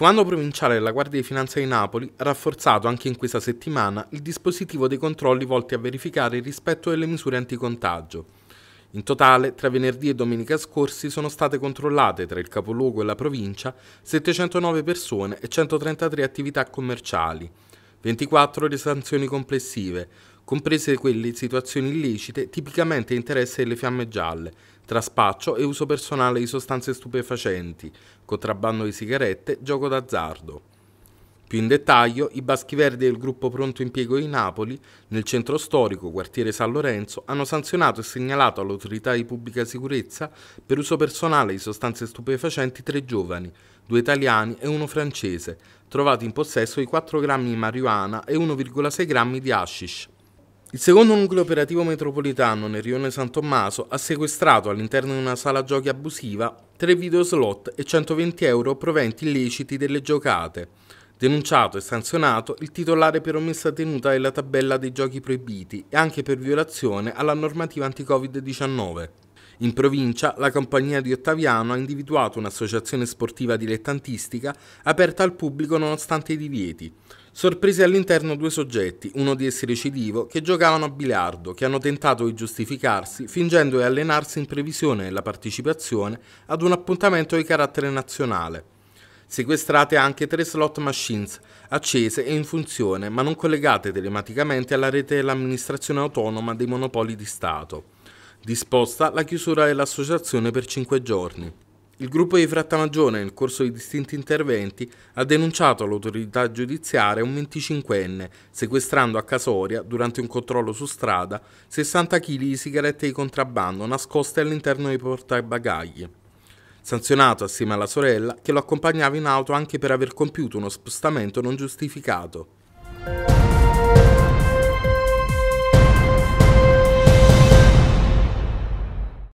Comando provinciale della Guardia di Finanza di Napoli ha rafforzato anche in questa settimana il dispositivo dei controlli volti a verificare il rispetto delle misure anticontagio. In totale, tra venerdì e domenica scorsi sono state controllate tra il capoluogo e la provincia 709 persone e 133 attività commerciali, 24 le sanzioni complessive, comprese quelle in situazioni illecite tipicamente interesse delle fiamme gialle, traspaccio e uso personale di sostanze stupefacenti, contrabbando di sigarette, gioco d'azzardo. Più in dettaglio, i Baschi Verdi del gruppo Pronto Impiego di Napoli, nel centro storico, quartiere San Lorenzo, hanno sanzionato e segnalato all'autorità di pubblica sicurezza per uso personale di sostanze stupefacenti tre giovani, due italiani e uno francese, trovati in possesso di 4 grammi di marijuana e 1,6 grammi di hashish. Il secondo nucleo operativo metropolitano nel rione San Tommaso ha sequestrato all'interno di una sala giochi abusiva tre videoslot e 120 euro proventi illeciti delle giocate. Denunciato e sanzionato il titolare per omessa tenuta della tabella dei giochi proibiti e anche per violazione alla normativa anti-Covid-19. In provincia, la compagnia di Ottaviano ha individuato un'associazione sportiva dilettantistica aperta al pubblico nonostante i divieti. Sorpresi all'interno due soggetti, uno di essi recidivo, che giocavano a biliardo, che hanno tentato di giustificarsi fingendo di allenarsi in previsione della partecipazione ad un appuntamento di carattere nazionale. Sequestrate anche tre slot machines, accese e in funzione, ma non collegate telematicamente alla rete dell'amministrazione autonoma dei monopoli di Stato disposta la chiusura dell'associazione per cinque giorni. Il gruppo di Frattamagione, nel corso di distinti interventi, ha denunciato all'autorità giudiziaria un 25enne, sequestrando a Casoria, durante un controllo su strada, 60 kg di sigarette di contrabbando nascoste all'interno dei portabagagli. Sanzionato assieme alla sorella, che lo accompagnava in auto anche per aver compiuto uno spostamento non giustificato.